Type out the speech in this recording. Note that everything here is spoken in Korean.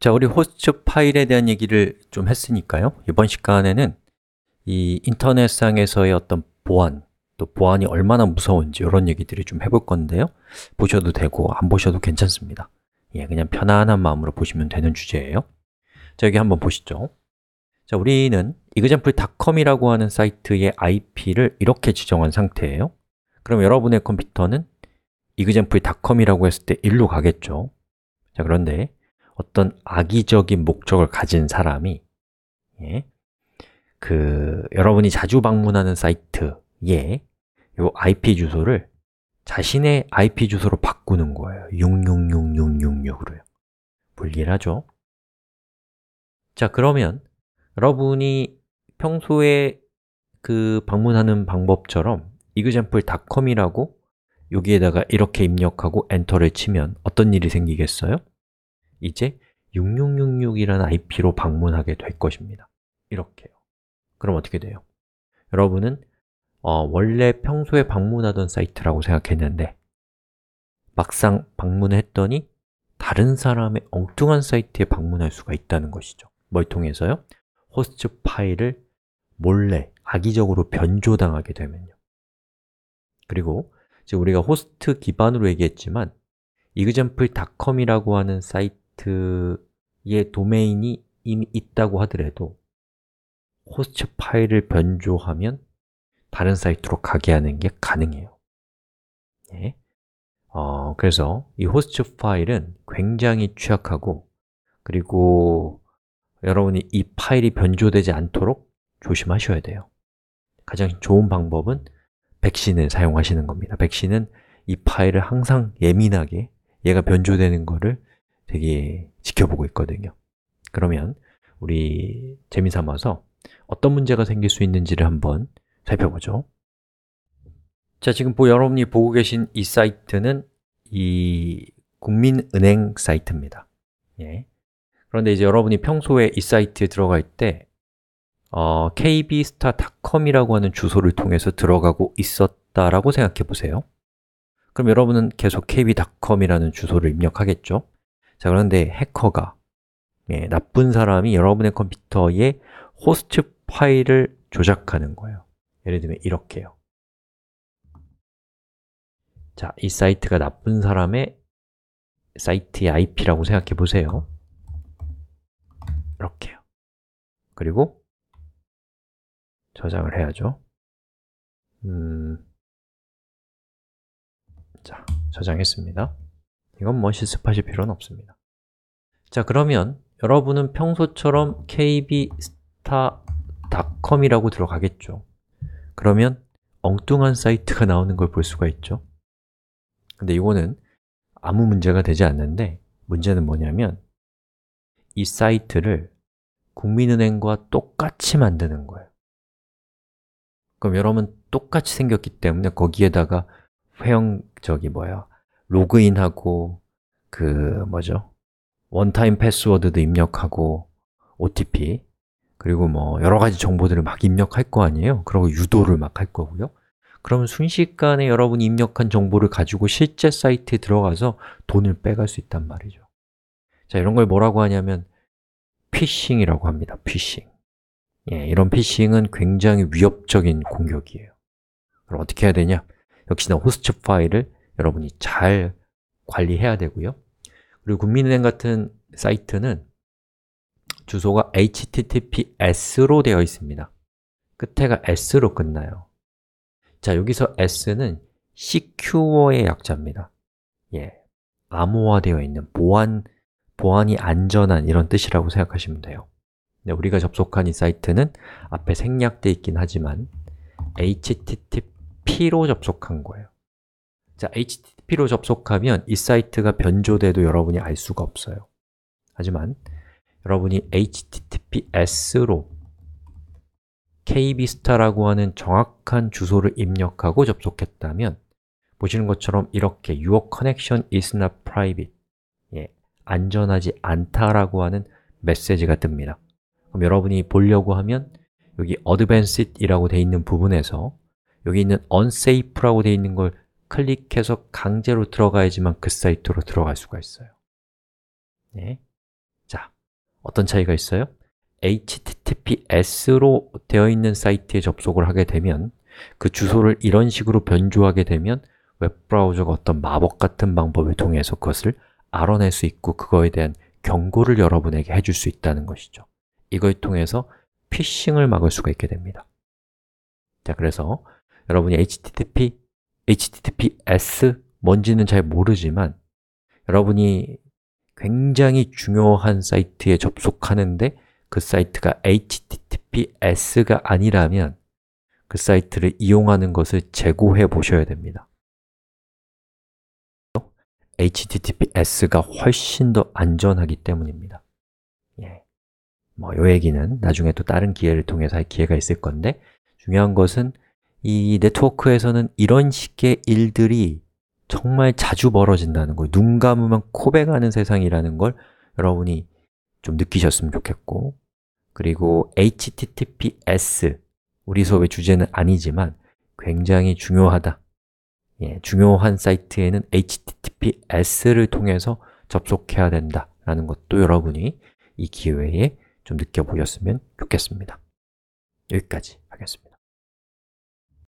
자, 우리 호스트 파일에 대한 얘기를 좀 했으니까요 이번 시간에는 이 인터넷상에서의 어떤 보안 또 보안이 얼마나 무서운지 이런 얘기들을 좀 해볼 건데요 보셔도 되고 안 보셔도 괜찮습니다 예, 그냥 편안한 마음으로 보시면 되는 주제예요 자, 여기 한번 보시죠 자, 우리는 example.com이라고 하는 사이트의 IP를 이렇게 지정한 상태예요 그럼 여러분의 컴퓨터는 example.com이라고 했을 때 1로 가겠죠 자, 그런데 어떤 악의적인 목적을 가진 사람이 예, 그 여러분이 자주 방문하는 사이트에 요 IP 주소를 자신의 IP 주소로 바꾸는 거예요. 666666으로요. 불길하죠? 자, 그러면 여러분이 평소에 그 방문하는 방법처럼 example.com이라고 여기에다가 이렇게 입력하고 엔터를 치면 어떤 일이 생기겠어요? 이제 6666이라는 IP로 방문하게 될 것입니다 이렇게요 그럼 어떻게 돼요? 여러분은 어, 원래 평소에 방문하던 사이트라고 생각했는데 막상 방문했더니 다른 사람의 엉뚱한 사이트에 방문할 수가 있다는 것이죠 뭘 통해서요? 호스트 파일을 몰래 악의적으로 변조당하게 되면요 그리고 지금 우리가 호스트 기반으로 얘기했지만 example.com이라고 하는 사이트 사이트의 도메인이 이미 있다고 하더라도 호스트 파일을 변조하면 다른 사이트로 가게 하는 게 가능해요 네. 어, 그래서 이 호스트 파일은 굉장히 취약하고 그리고 여러분이 이 파일이 변조되지 않도록 조심하셔야 돼요 가장 좋은 방법은 백신을 사용하시는 겁니다 백신은 이 파일을 항상 예민하게 얘가 변조되는 것을 되게 지켜보고 있거든요. 그러면 우리 재미삼아서 어떤 문제가 생길 수 있는지를 한번 살펴보죠. 자, 지금 여러분이 보고 계신 이 사이트는 이 국민은행 사이트입니다. 예. 그런데 이제 여러분이 평소에 이 사이트에 들어갈 때 어, kbstar.com이라고 하는 주소를 통해서 들어가고 있었다라고 생각해 보세요. 그럼 여러분은 계속 kb.com이라는 주소를 입력하겠죠? 자, 그런데 해커가 예, 나쁜 사람이 여러분의 컴퓨터에 호스트 파일을 조작하는 거예요 예를 들면 이렇게요 자, 이 사이트가 나쁜 사람의 사이트의 IP라고 생각해 보세요 이렇게요 그리고 저장을 해야죠 음, 자, 저장했습니다 이건 뭐 시습하실 필요는 없습니다 자 그러면 여러분은 평소처럼 kbstar.com이라고 들어가겠죠 그러면 엉뚱한 사이트가 나오는 걸 볼 수가 있죠 근데 이거는 아무 문제가 되지 않는데 문제는 뭐냐면 이 사이트를 국민은행과 똑같이 만드는 거예요 그럼 여러분 똑같이 생겼기 때문에 거기에다가 회원, 저기 뭐야 로그인하고 그 뭐죠? 원타임 패스워드도 입력하고 OTP 그리고 뭐 여러 가지 정보들을 막 입력할 거 아니에요? 그러고 유도를 막 할 거고요. 그러면 순식간에 여러분이 입력한 정보를 가지고 실제 사이트에 들어가서 돈을 빼갈 수 있단 말이죠. 자, 이런 걸 뭐라고 하냐면 피싱이라고 합니다. 피싱. 예, 이런 피싱은 굉장히 위협적인 공격이에요. 그럼 어떻게 해야 되냐? 역시나 호스트 파일을 여러분이 잘 관리해야 되고요 그리고 국민은행 같은 사이트는 주소가 https로 되어 있습니다 끝에가 s로 끝나요 자, 여기서 s는 secure의 약자입니다 예, 암호화되어 있는 보안, 보안이 안전한 이런 뜻이라고 생각하시면 돼요 근 우리가 접속한 이 사이트는 앞에 생략돼 있긴 하지만 http로 접속한 거예요 자, HTTP로 접속하면 이 사이트가 변조돼도 여러분이 알 수가 없어요 하지만 여러분이 HTTPS로 k b s t a r 라고 하는 정확한 주소를 입력하고 접속했다면 보시는 것처럼 이렇게 Your connection is not private 예, 안전하지 않다라고 하는 메시지가 뜹니다 그럼 여러분이 보려고 하면 여기 Advanced이라고 되어 있는 부분에서 여기 있는 Unsafe라고 되어 있는 걸 클릭해서 강제로 들어가야지만 그 사이트로 들어갈 수가 있어요 네. 자, 어떤 차이가 있어요? HTTPS로 되어 있는 사이트에 접속을 하게 되면 그 주소를 이런 식으로 변조하게 되면 웹브라우저가 어떤 마법 같은 방법을 통해서 그것을 알아낼 수 있고 그거에 대한 경고를 여러분에게 해줄 수 있다는 것이죠 이걸 통해서 피싱을 막을 수가 있게 됩니다 자, 그래서 여러분이 HTTP HTTPS 뭔지는 잘 모르지만 여러분이 굉장히 중요한 사이트에 접속하는데 그 사이트가 HTTPS가 아니라면 그 사이트를 이용하는 것을 재고해 보셔야 됩니다 HTTPS가 훨씬 더 안전하기 때문입니다 예. 뭐요 얘기는 나중에 또 다른 기회를 통해서 할 기회가 있을 건데 중요한 것은 이 네트워크에서는 이런 식의 일들이 정말 자주 벌어진다는 걸, 눈 감으면 코백하는 세상이라는 걸 여러분이 좀 느끼셨으면 좋겠고, 그리고 HTTPS, 우리 수업의 주제는 아니지만 굉장히 중요하다. 예, 중요한 사이트에는 HTTPS를 통해서 접속해야 된다라는 것도 여러분이 이 기회에 좀 느껴보셨으면 좋겠습니다. 여기까지 하겠습니다.